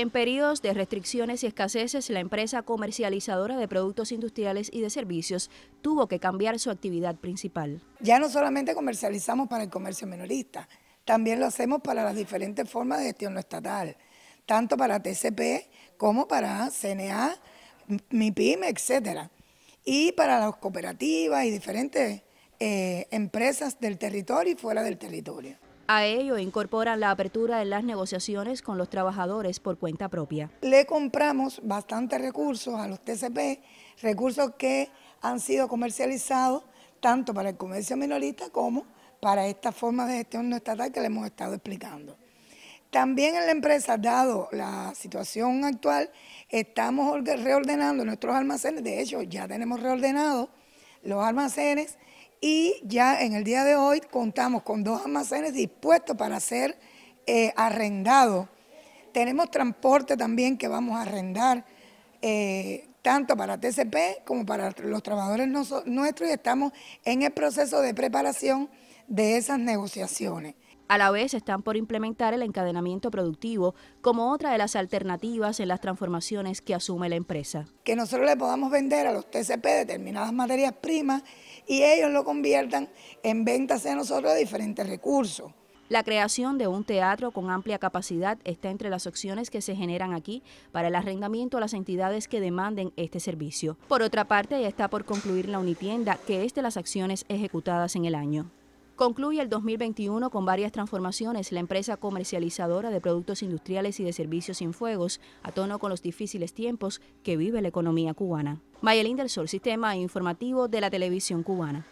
En periodos de restricciones y escaseces, la empresa comercializadora de productos industriales y de servicios tuvo que cambiar su actividad principal. Ya no solamente comercializamos para el comercio minorista, también lo hacemos para las diferentes formas de gestión no estatal, tanto para TCP como para CNA, MIPIM, etc. y para las cooperativas y diferentes eh, empresas del territorio y fuera del territorio. A ello e incorporan la apertura de las negociaciones con los trabajadores por cuenta propia. Le compramos bastantes recursos a los TCP, recursos que han sido comercializados tanto para el comercio minorista como para esta forma de gestión no estatal que le hemos estado explicando. También en la empresa, dado la situación actual, estamos reordenando nuestros almacenes, de hecho ya tenemos reordenados los almacenes y ya en el día de hoy contamos con dos almacenes dispuestos para ser eh, arrendados. Tenemos transporte también que vamos a arrendar, eh, tanto para TCP como para los trabajadores nuestros, y estamos en el proceso de preparación de esas negociaciones. A la vez están por implementar el encadenamiento productivo como otra de las alternativas en las transformaciones que asume la empresa. Que nosotros le podamos vender a los TCP determinadas materias primas y ellos lo conviertan en ventas a nosotros de diferentes recursos. La creación de un teatro con amplia capacidad está entre las opciones que se generan aquí para el arrendamiento a las entidades que demanden este servicio. Por otra parte, ya está por concluir la Unitienda, que es de las acciones ejecutadas en el año. Concluye el 2021 con varias transformaciones. La empresa comercializadora de productos industriales y de servicios sin fuegos, a tono con los difíciles tiempos que vive la economía cubana. Mayelín del Sol, Sistema Informativo de la Televisión Cubana.